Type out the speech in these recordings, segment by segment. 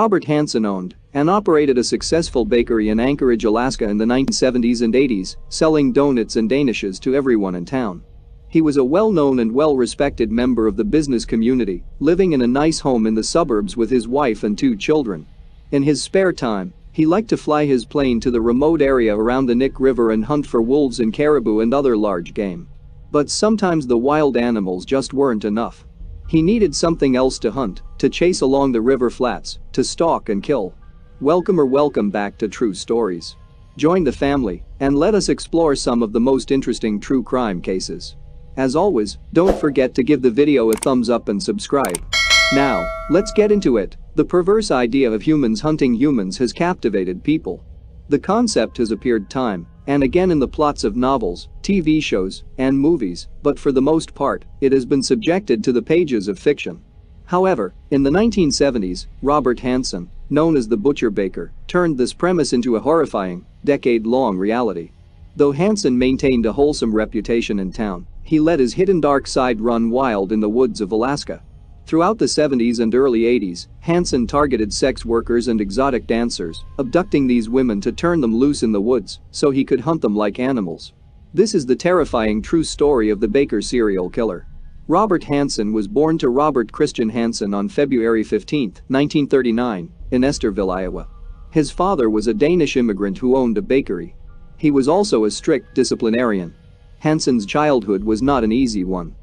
Robert Hanson owned and operated a successful bakery in Anchorage, Alaska in the 1970s and 80s, selling donuts and danishes to everyone in town. He was a well-known and well-respected member of the business community, living in a nice home in the suburbs with his wife and two children. In his spare time, he liked to fly his plane to the remote area around the Nick River and hunt for wolves and caribou and other large game. But sometimes the wild animals just weren't enough. He needed something else to hunt, to chase along the river flats, to stalk and kill. Welcome or welcome back to True Stories. Join the family and let us explore some of the most interesting true crime cases. As always, don't forget to give the video a thumbs up and subscribe. Now, let's get into it. The perverse idea of humans hunting humans has captivated people. The concept has appeared time and again in the plots of novels, TV shows, and movies, but for the most part, it has been subjected to the pages of fiction. However, in the 1970s, Robert Hanson, known as the Butcher Baker, turned this premise into a horrifying, decade-long reality. Though Hanson maintained a wholesome reputation in town, he let his hidden dark side run wild in the woods of Alaska. Throughout the 70s and early 80s, Hanson targeted sex workers and exotic dancers, abducting these women to turn them loose in the woods so he could hunt them like animals. This is the terrifying true story of the Baker serial killer. Robert Hanson was born to Robert Christian Hanson on February 15, 1939, in Esterville, Iowa. His father was a Danish immigrant who owned a bakery. He was also a strict disciplinarian. Hanson's childhood was not an easy one.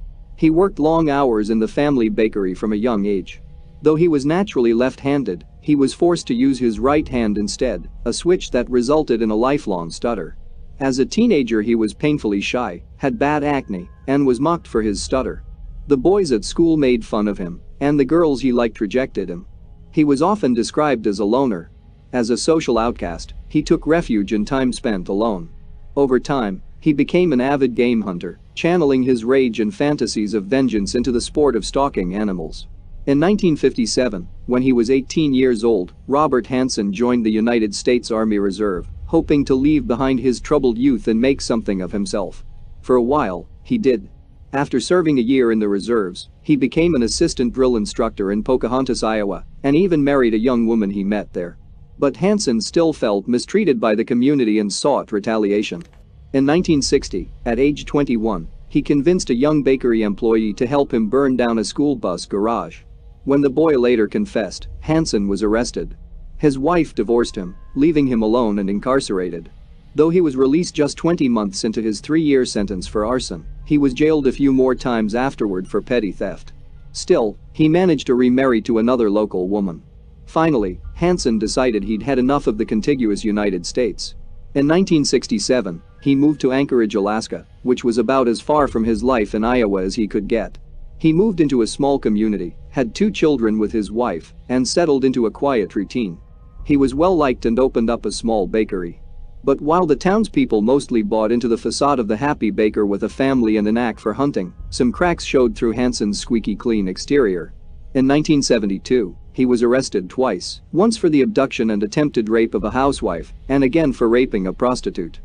He worked long hours in the family bakery from a young age. Though he was naturally left-handed, he was forced to use his right hand instead, a switch that resulted in a lifelong stutter. As a teenager he was painfully shy, had bad acne, and was mocked for his stutter. The boys at school made fun of him, and the girls he liked rejected him. He was often described as a loner. As a social outcast, he took refuge in time spent alone. Over time, he became an avid game hunter, channeling his rage and fantasies of vengeance into the sport of stalking animals. In 1957, when he was 18 years old, Robert Hansen joined the United States Army Reserve, hoping to leave behind his troubled youth and make something of himself. For a while, he did. After serving a year in the reserves, he became an assistant drill instructor in Pocahontas, Iowa, and even married a young woman he met there. But Hansen still felt mistreated by the community and sought retaliation. In 1960, at age 21, he convinced a young bakery employee to help him burn down a school bus garage. When the boy later confessed, Hansen was arrested. His wife divorced him, leaving him alone and incarcerated. Though he was released just 20 months into his three-year sentence for arson, he was jailed a few more times afterward for petty theft. Still, he managed to remarry to another local woman. Finally, Hansen decided he'd had enough of the contiguous United States. In 1967, he moved to Anchorage, Alaska, which was about as far from his life in Iowa as he could get. He moved into a small community, had two children with his wife, and settled into a quiet routine. He was well liked and opened up a small bakery. But while the townspeople mostly bought into the facade of the happy baker with a family and a knack for hunting, some cracks showed through Hanson's squeaky clean exterior. In 1972, he was arrested twice, once for the abduction and attempted rape of a housewife, and again for raping a prostitute.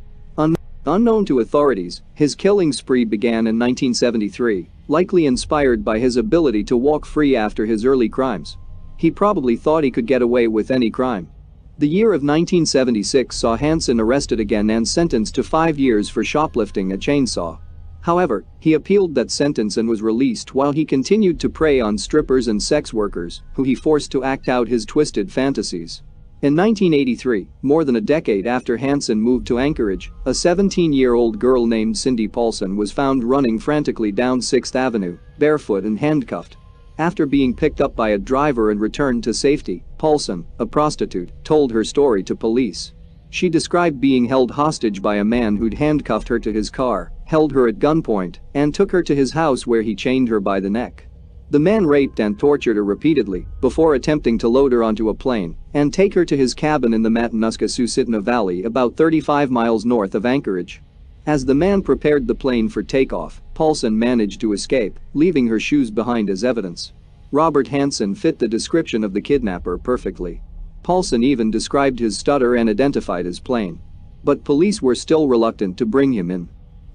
Unknown to authorities, his killing spree began in 1973, likely inspired by his ability to walk free after his early crimes. He probably thought he could get away with any crime. The year of 1976 saw Hansen arrested again and sentenced to five years for shoplifting a chainsaw. However, he appealed that sentence and was released while he continued to prey on strippers and sex workers, who he forced to act out his twisted fantasies. In 1983, more than a decade after Hansen moved to Anchorage, a 17-year-old girl named Cindy Paulson was found running frantically down 6th Avenue, barefoot and handcuffed. After being picked up by a driver and returned to safety, Paulson, a prostitute, told her story to police. She described being held hostage by a man who'd handcuffed her to his car, held her at gunpoint, and took her to his house where he chained her by the neck. The man raped and tortured her repeatedly before attempting to load her onto a plane and take her to his cabin in the Matanuska Susitna Valley about 35 miles north of Anchorage. As the man prepared the plane for takeoff, Paulson managed to escape, leaving her shoes behind as evidence. Robert Hansen fit the description of the kidnapper perfectly. Paulson even described his stutter and identified his plane. But police were still reluctant to bring him in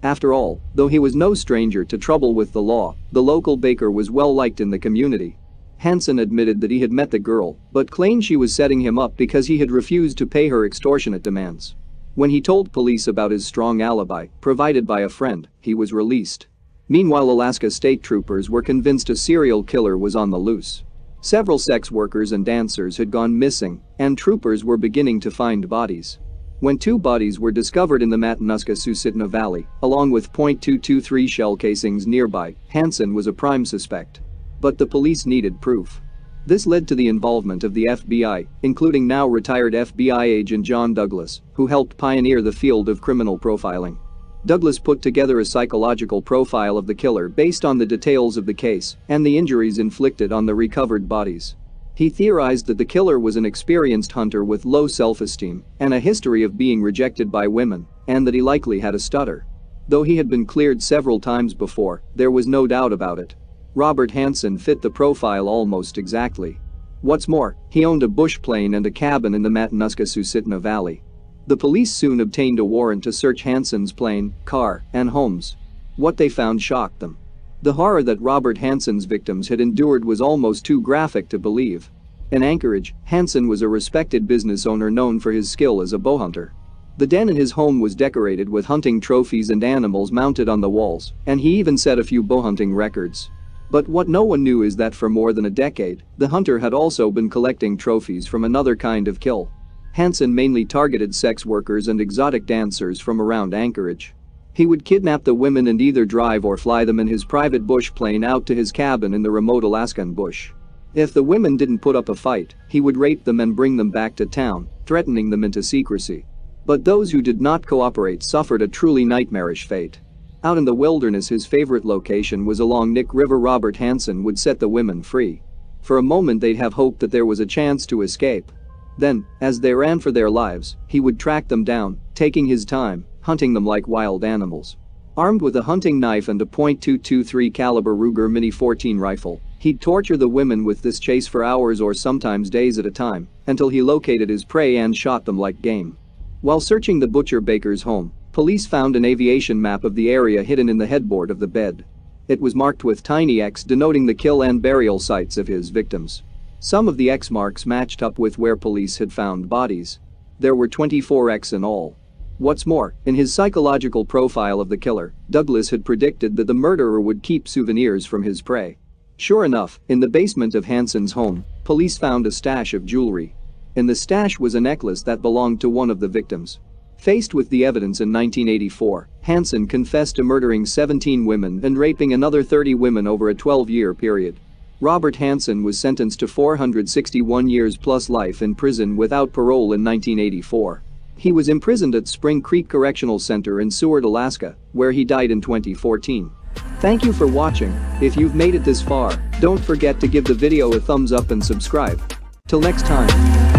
after all, though he was no stranger to trouble with the law, the local baker was well liked in the community. Hansen admitted that he had met the girl, but claimed she was setting him up because he had refused to pay her extortionate demands. When he told police about his strong alibi, provided by a friend, he was released. Meanwhile Alaska state troopers were convinced a serial killer was on the loose. Several sex workers and dancers had gone missing, and troopers were beginning to find bodies when two bodies were discovered in the Matanuska-Susitna Valley, along with .223 shell casings nearby, Hansen was a prime suspect. But the police needed proof. This led to the involvement of the FBI, including now retired FBI agent John Douglas, who helped pioneer the field of criminal profiling. Douglas put together a psychological profile of the killer based on the details of the case and the injuries inflicted on the recovered bodies. He theorized that the killer was an experienced hunter with low self-esteem and a history of being rejected by women, and that he likely had a stutter. Though he had been cleared several times before, there was no doubt about it. Robert Hansen fit the profile almost exactly. What's more, he owned a bush plane and a cabin in the Matanuska-Susitna Valley. The police soon obtained a warrant to search Hansen's plane, car, and homes. What they found shocked them. The horror that Robert Hansen's victims had endured was almost too graphic to believe. In Anchorage, Hansen was a respected business owner known for his skill as a bow hunter. The den in his home was decorated with hunting trophies and animals mounted on the walls, and he even set a few bow hunting records. But what no one knew is that for more than a decade, the hunter had also been collecting trophies from another kind of kill. Hansen mainly targeted sex workers and exotic dancers from around Anchorage. He would kidnap the women and either drive or fly them in his private bush plane out to his cabin in the remote Alaskan bush. If the women didn't put up a fight, he would rape them and bring them back to town, threatening them into secrecy. But those who did not cooperate suffered a truly nightmarish fate. Out in the wilderness his favorite location was along Nick River Robert Hansen would set the women free. For a moment they'd have hoped that there was a chance to escape. Then, as they ran for their lives, he would track them down, taking his time, hunting them like wild animals. Armed with a hunting knife and a .223 caliber Ruger Mini 14 rifle, he'd torture the women with this chase for hours or sometimes days at a time until he located his prey and shot them like game. While searching the butcher baker's home, police found an aviation map of the area hidden in the headboard of the bed. It was marked with tiny X denoting the kill and burial sites of his victims. Some of the X marks matched up with where police had found bodies. There were 24 X in all. What's more, in his psychological profile of the killer, Douglas had predicted that the murderer would keep souvenirs from his prey. Sure enough, in the basement of Hanson's home, police found a stash of jewelry. In the stash was a necklace that belonged to one of the victims. Faced with the evidence in 1984, Hanson confessed to murdering 17 women and raping another 30 women over a 12-year period. Robert Hanson was sentenced to 461 years plus life in prison without parole in 1984. He was imprisoned at Spring Creek Correctional Center in Seward, Alaska, where he died in 2014. Thank you for watching, if you've made it this far, don't forget to give the video a thumbs up and subscribe. Till next time.